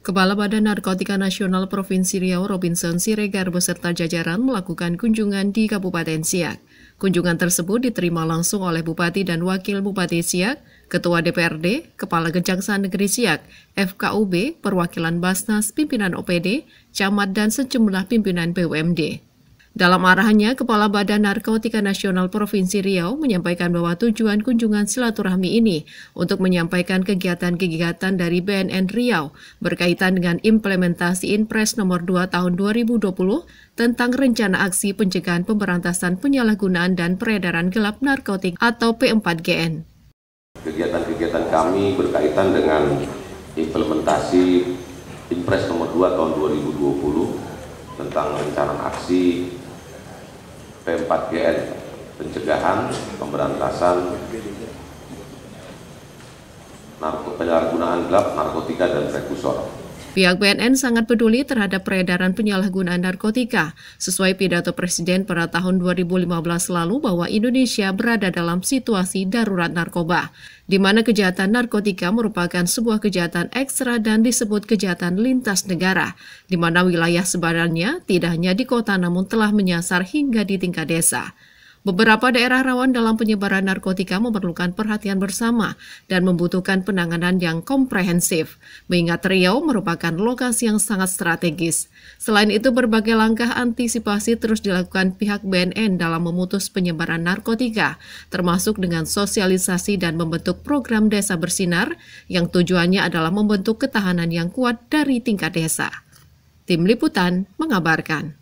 Kepala Badan Narkotika Nasional Provinsi Riau Robinson Siregar beserta jajaran melakukan kunjungan di Kabupaten Siak. Kunjungan tersebut diterima langsung oleh Bupati dan Wakil Bupati Siak, Ketua DPRD, Kepala Kejaksaan Negeri Siak, FKUB, Perwakilan Basnas, Pimpinan OPD, Camat, dan sejumlah pimpinan BUMD. Dalam arahannya, Kepala Badan Narkotika Nasional Provinsi Riau menyampaikan bahwa tujuan kunjungan silaturahmi ini untuk menyampaikan kegiatan-kegiatan dari BNN Riau berkaitan dengan implementasi Inpres nomor 2 tahun 2020 tentang rencana aksi pencegahan pemberantasan penyalahgunaan dan peredaran gelap narkotik atau P4GN. Kegiatan-kegiatan kami berkaitan dengan implementasi Inpres nomor 2 tahun 2020 tentang rencana aksi P4GN pencegahan pemberantasan narko penyalahgunaan gelap narkotika dan prekursor Pihak BNN sangat peduli terhadap peredaran penyalahgunaan narkotika. Sesuai pidato Presiden pada tahun 2015 lalu bahwa Indonesia berada dalam situasi darurat narkoba, di mana kejahatan narkotika merupakan sebuah kejahatan ekstra dan disebut kejahatan lintas negara, di mana wilayah sebarannya tidak hanya di kota namun telah menyasar hingga di tingkat desa. Beberapa daerah rawan dalam penyebaran narkotika memerlukan perhatian bersama dan membutuhkan penanganan yang komprehensif, mengingat Riau merupakan lokasi yang sangat strategis. Selain itu, berbagai langkah antisipasi terus dilakukan pihak BNN dalam memutus penyebaran narkotika, termasuk dengan sosialisasi dan membentuk program desa bersinar yang tujuannya adalah membentuk ketahanan yang kuat dari tingkat desa. Tim Liputan mengabarkan.